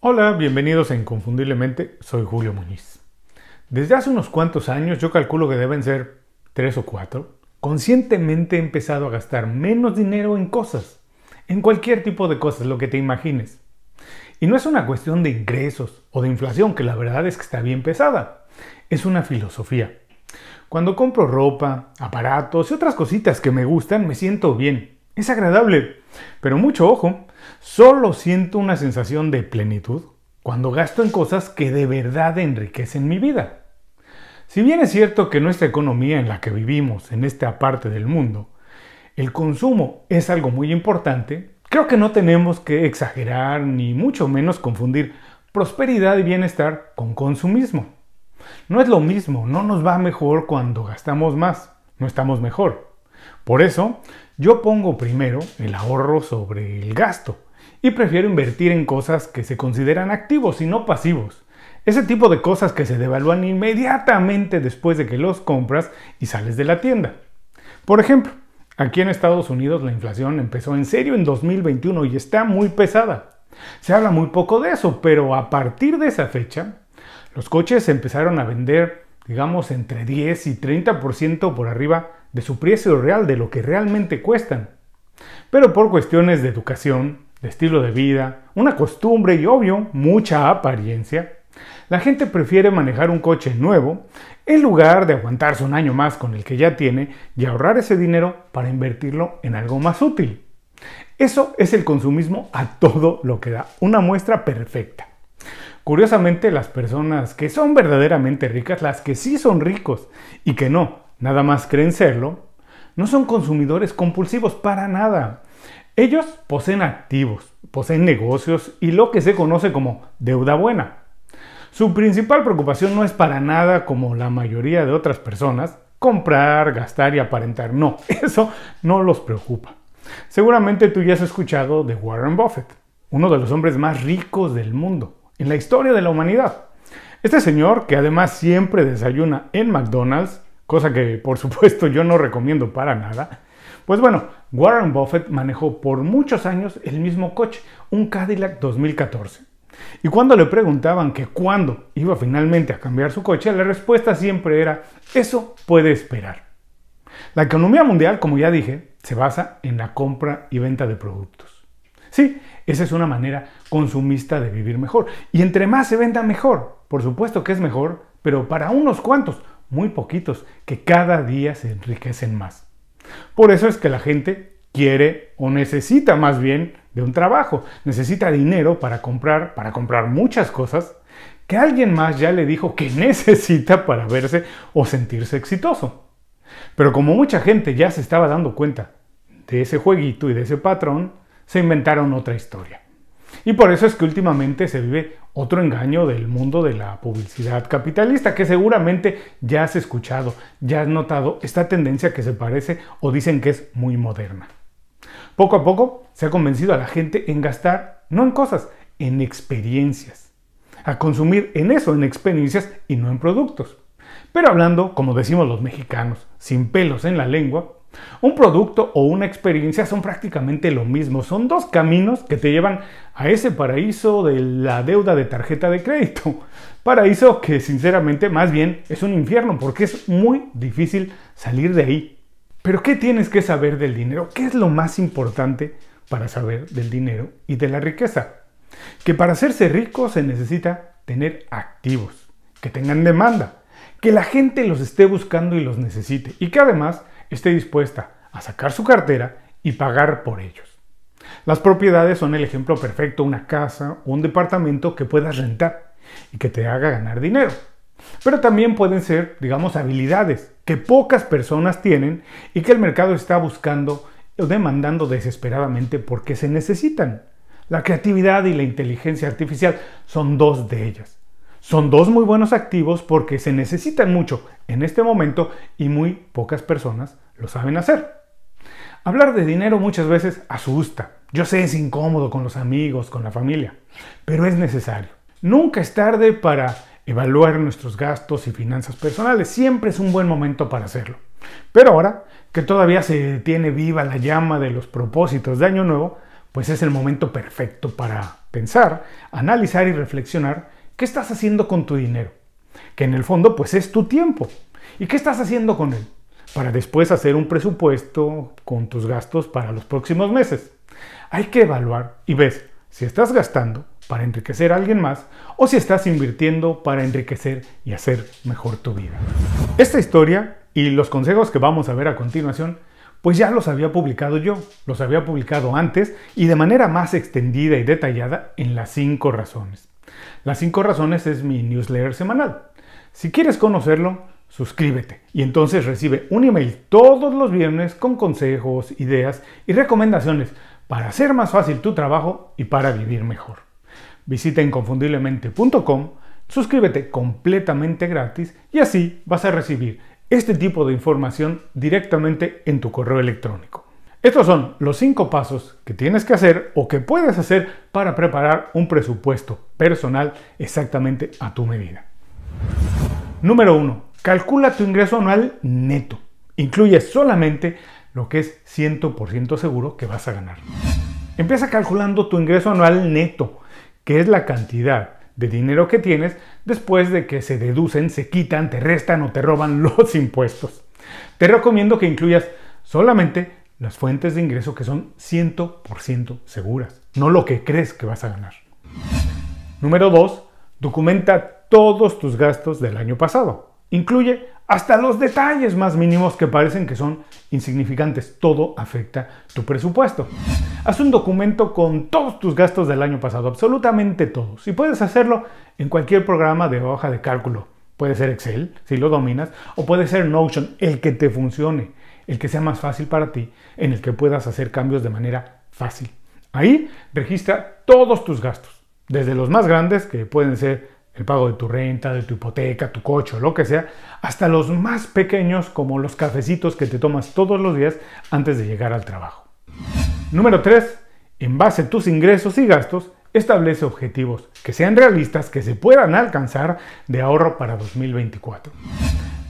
Hola, bienvenidos a Inconfundiblemente, soy Julio Muñiz. Desde hace unos cuantos años, yo calculo que deben ser tres o cuatro, conscientemente he empezado a gastar menos dinero en cosas, en cualquier tipo de cosas, lo que te imagines. Y no es una cuestión de ingresos o de inflación, que la verdad es que está bien pesada, es una filosofía. Cuando compro ropa, aparatos y otras cositas que me gustan, me siento bien, es agradable, pero mucho ojo, solo siento una sensación de plenitud cuando gasto en cosas que de verdad enriquecen mi vida. Si bien es cierto que nuestra economía en la que vivimos en esta parte del mundo, el consumo es algo muy importante, creo que no tenemos que exagerar ni mucho menos confundir prosperidad y bienestar con consumismo. No es lo mismo, no nos va mejor cuando gastamos más, no estamos mejor. Por eso, yo pongo primero el ahorro sobre el gasto y prefiero invertir en cosas que se consideran activos y no pasivos. Ese tipo de cosas que se devalúan inmediatamente después de que los compras y sales de la tienda. Por ejemplo, aquí en Estados Unidos la inflación empezó en serio en 2021 y está muy pesada. Se habla muy poco de eso, pero a partir de esa fecha, los coches empezaron a vender, digamos, entre 10 y 30% por arriba de su precio real, de lo que realmente cuestan. Pero por cuestiones de educación, de estilo de vida, una costumbre y obvio, mucha apariencia, la gente prefiere manejar un coche nuevo en lugar de aguantarse un año más con el que ya tiene y ahorrar ese dinero para invertirlo en algo más útil. Eso es el consumismo a todo lo que da, una muestra perfecta. Curiosamente, las personas que son verdaderamente ricas, las que sí son ricos y que no nada más creen serlo, no son consumidores compulsivos para nada. Ellos poseen activos, poseen negocios y lo que se conoce como deuda buena. Su principal preocupación no es para nada como la mayoría de otras personas, comprar, gastar y aparentar. No, eso no los preocupa. Seguramente tú ya has escuchado de Warren Buffett, uno de los hombres más ricos del mundo, en la historia de la humanidad. Este señor, que además siempre desayuna en McDonald's, cosa que por supuesto yo no recomiendo para nada. Pues bueno, Warren Buffett manejó por muchos años el mismo coche, un Cadillac 2014. Y cuando le preguntaban que cuándo iba finalmente a cambiar su coche, la respuesta siempre era, eso puede esperar. La economía mundial, como ya dije, se basa en la compra y venta de productos. Sí, esa es una manera consumista de vivir mejor. Y entre más se venda, mejor. Por supuesto que es mejor, pero para unos cuantos, muy poquitos que cada día se enriquecen más. Por eso es que la gente quiere o necesita más bien de un trabajo, necesita dinero para comprar, para comprar muchas cosas que alguien más ya le dijo que necesita para verse o sentirse exitoso. Pero como mucha gente ya se estaba dando cuenta de ese jueguito y de ese patrón, se inventaron otra historia. Y por eso es que últimamente se vive otro engaño del mundo de la publicidad capitalista, que seguramente ya has escuchado, ya has notado esta tendencia que se parece o dicen que es muy moderna. Poco a poco se ha convencido a la gente en gastar, no en cosas, en experiencias. A consumir en eso, en experiencias y no en productos. Pero hablando, como decimos los mexicanos, sin pelos en la lengua, un producto o una experiencia son prácticamente lo mismo, son dos caminos que te llevan a ese paraíso de la deuda de tarjeta de crédito. Paraíso que sinceramente más bien es un infierno porque es muy difícil salir de ahí. Pero ¿qué tienes que saber del dinero? ¿Qué es lo más importante para saber del dinero y de la riqueza? Que para hacerse rico se necesita tener activos, que tengan demanda, que la gente los esté buscando y los necesite y que además esté dispuesta a sacar su cartera y pagar por ellos. Las propiedades son el ejemplo perfecto, una casa o un departamento que puedas rentar y que te haga ganar dinero. Pero también pueden ser, digamos, habilidades que pocas personas tienen y que el mercado está buscando o demandando desesperadamente porque se necesitan. La creatividad y la inteligencia artificial son dos de ellas. Son dos muy buenos activos porque se necesitan mucho en este momento y muy pocas personas lo saben hacer. Hablar de dinero muchas veces asusta. Yo sé, es incómodo con los amigos, con la familia, pero es necesario. Nunca es tarde para evaluar nuestros gastos y finanzas personales. Siempre es un buen momento para hacerlo. Pero ahora que todavía se tiene viva la llama de los propósitos de Año Nuevo, pues es el momento perfecto para pensar, analizar y reflexionar ¿Qué estás haciendo con tu dinero? Que en el fondo pues es tu tiempo. ¿Y qué estás haciendo con él? Para después hacer un presupuesto con tus gastos para los próximos meses. Hay que evaluar y ves si estás gastando para enriquecer a alguien más o si estás invirtiendo para enriquecer y hacer mejor tu vida. Esta historia y los consejos que vamos a ver a continuación, pues ya los había publicado yo, los había publicado antes y de manera más extendida y detallada en las 5 razones. Las 5 razones es mi newsletter semanal. Si quieres conocerlo, suscríbete y entonces recibe un email todos los viernes con consejos, ideas y recomendaciones para hacer más fácil tu trabajo y para vivir mejor. Visita inconfundiblemente.com, suscríbete completamente gratis y así vas a recibir este tipo de información directamente en tu correo electrónico. Estos son los cinco pasos que tienes que hacer o que puedes hacer para preparar un presupuesto personal exactamente a tu medida. Número 1. Calcula tu ingreso anual neto. Incluye solamente lo que es 100% seguro que vas a ganar. Empieza calculando tu ingreso anual neto, que es la cantidad de dinero que tienes después de que se deducen, se quitan, te restan o te roban los impuestos. Te recomiendo que incluyas solamente las fuentes de ingreso que son 100% seguras, no lo que crees que vas a ganar. Número 2. Documenta todos tus gastos del año pasado. Incluye hasta los detalles más mínimos que parecen que son insignificantes. Todo afecta tu presupuesto. Haz un documento con todos tus gastos del año pasado, absolutamente todos. Si puedes hacerlo en cualquier programa de hoja de cálculo. Puede ser Excel, si lo dominas, o puede ser Notion, el que te funcione el que sea más fácil para ti, en el que puedas hacer cambios de manera fácil. Ahí registra todos tus gastos, desde los más grandes, que pueden ser el pago de tu renta, de tu hipoteca, tu coche o lo que sea, hasta los más pequeños como los cafecitos que te tomas todos los días antes de llegar al trabajo. Número 3. En base a tus ingresos y gastos, establece objetivos que sean realistas, que se puedan alcanzar de ahorro para 2024.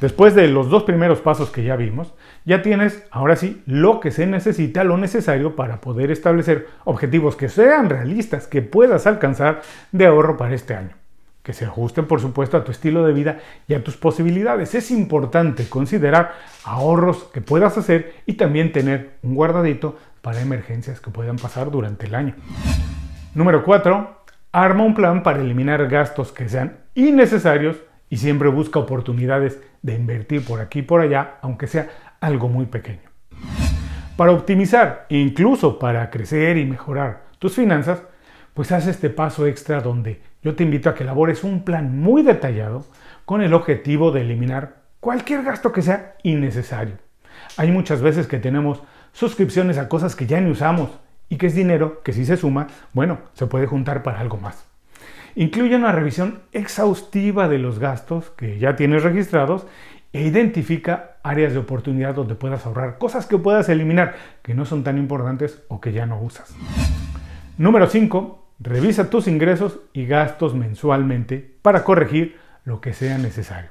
Después de los dos primeros pasos que ya vimos, ya tienes ahora sí lo que se necesita, lo necesario para poder establecer objetivos que sean realistas, que puedas alcanzar de ahorro para este año, que se ajusten por supuesto a tu estilo de vida y a tus posibilidades. Es importante considerar ahorros que puedas hacer y también tener un guardadito para emergencias que puedan pasar durante el año. Número 4. Arma un plan para eliminar gastos que sean innecesarios y siempre busca oportunidades de invertir por aquí y por allá, aunque sea algo muy pequeño. Para optimizar e incluso para crecer y mejorar tus finanzas, pues haz este paso extra donde yo te invito a que elabores un plan muy detallado con el objetivo de eliminar cualquier gasto que sea innecesario. Hay muchas veces que tenemos suscripciones a cosas que ya ni usamos y que es dinero que si se suma, bueno, se puede juntar para algo más. Incluye una revisión exhaustiva de los gastos que ya tienes registrados e identifica áreas de oportunidad donde puedas ahorrar, cosas que puedas eliminar que no son tan importantes o que ya no usas. Número 5. Revisa tus ingresos y gastos mensualmente para corregir lo que sea necesario.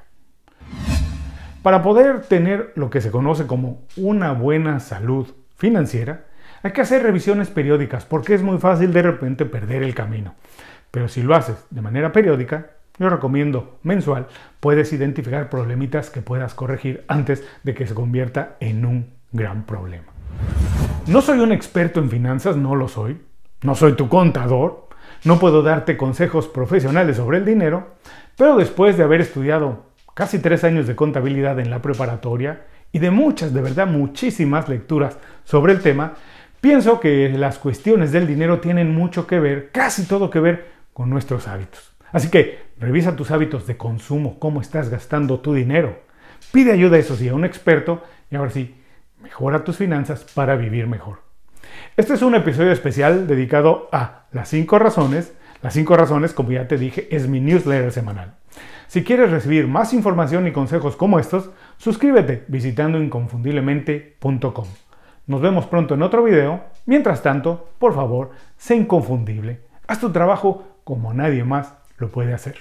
Para poder tener lo que se conoce como una buena salud financiera, hay que hacer revisiones periódicas porque es muy fácil de repente perder el camino. Pero si lo haces de manera periódica, yo recomiendo mensual, puedes identificar problemitas que puedas corregir antes de que se convierta en un gran problema. No soy un experto en finanzas, no lo soy. No soy tu contador. No puedo darte consejos profesionales sobre el dinero. Pero después de haber estudiado casi tres años de contabilidad en la preparatoria y de muchas, de verdad, muchísimas lecturas sobre el tema, pienso que las cuestiones del dinero tienen mucho que ver, casi todo que ver con nuestros hábitos. Así que revisa tus hábitos de consumo, cómo estás gastando tu dinero. Pide ayuda, eso sí, a un experto y ahora sí, mejora tus finanzas para vivir mejor. Este es un episodio especial dedicado a las 5 razones. Las 5 razones, como ya te dije, es mi newsletter semanal. Si quieres recibir más información y consejos como estos, suscríbete visitando inconfundiblemente.com. Nos vemos pronto en otro video. Mientras tanto, por favor, sé inconfundible. Haz tu trabajo como nadie más lo puede hacer.